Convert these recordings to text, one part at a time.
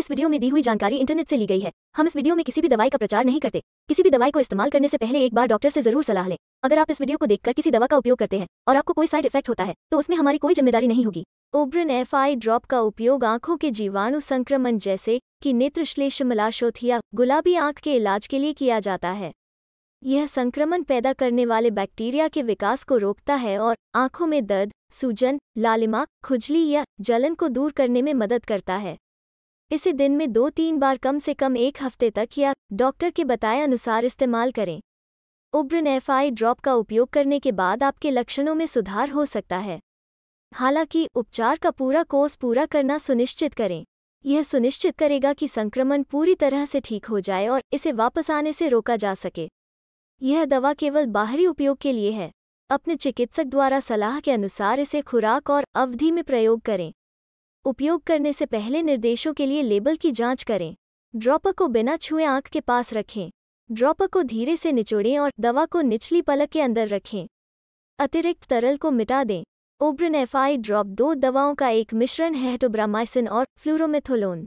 इस वीडियो में दी हुई जानकारी इंटरनेट से ली गई है हम इस वीडियो में किसी भी दवाई का प्रचार नहीं करते किसी भी दवाई को इस्तेमाल करने से पहले एक बार डॉक्टर से जरूर सलाह लें अगर आप इस वीडियो को देखकर किसी दवा का उपयोग करते हैं और आपको कोई साइड इफेक्ट होता है तो उसमें हमारी कोई जिम्मेदारी नहीं होगी ओब्रन एफ आई ड्रॉप का उपयोग आंखों के जीवाणु संक्रमण जैसे कि नेत्र श्लेष मलाशोथिया गुलाबी आंख के इलाज के लिए किया जाता है यह संक्रमण पैदा करने वाले बैक्टीरिया के विकास को रोकता है और आंखों में दर्द सूजन लालिमा खुजली या जलन को दूर करने में मदद करता है इसे दिन में दो तीन बार कम से कम एक हफ्ते तक या डॉक्टर के बताए अनुसार इस्तेमाल करें उब्रन एफ ड्रॉप का उपयोग करने के बाद आपके लक्षणों में सुधार हो सकता है हालांकि उपचार का पूरा कोर्स पूरा करना सुनिश्चित करें यह सुनिश्चित करेगा कि संक्रमण पूरी तरह से ठीक हो जाए और इसे वापस आने से रोका जा सके यह दवा केवल बाहरी उपयोग के लिए है अपने चिकित्सक द्वारा सलाह के अनुसार इसे खुराक और अवधि में प्रयोग करें उपयोग करने से पहले निर्देशों के लिए लेबल की जांच करें ड्रॉपर को बिना छुए आंख के पास रखें ड्रॉपर को धीरे से निचोड़ें और दवा को निचली पलक के अंदर रखें अतिरिक्त तरल को मिटा दें ओब्रन एफआई ड्रॉप दो दवाओं का एक मिश्रण है टोब्रामाइसिन और फ्लूरोमिथोलोन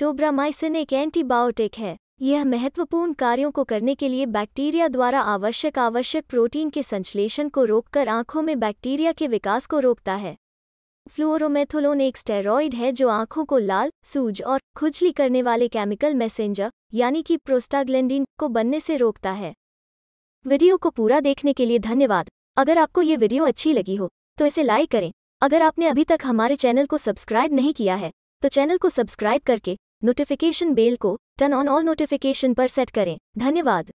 टोब्रामाइसिन एक एंटीबायोटिक है यह महत्वपूर्ण कार्यों को करने के लिए बैक्टीरिया द्वारा आवश्यक आवश्यक प्रोटीन के संश्लेषण को रोककर आंखों में बैक्टीरिया के विकास को रोकता है फ्लोरोमेथोलोन एक स्टेरॉइड है जो आंखों को लाल सूज और खुजली करने वाले केमिकल मैसेंजर यानी कि प्रोस्टाग्लैंडिन को बनने से रोकता है वीडियो को पूरा देखने के लिए धन्यवाद अगर आपको ये वीडियो अच्छी लगी हो तो इसे लाइक करें अगर आपने अभी तक हमारे चैनल को सब्सक्राइब नहीं किया है तो चैनल को सब्सक्राइब करके नोटिफिकेशन बेल को टर्न ऑन ऑल नोटिफिकेशन पर सेट करें धन्यवाद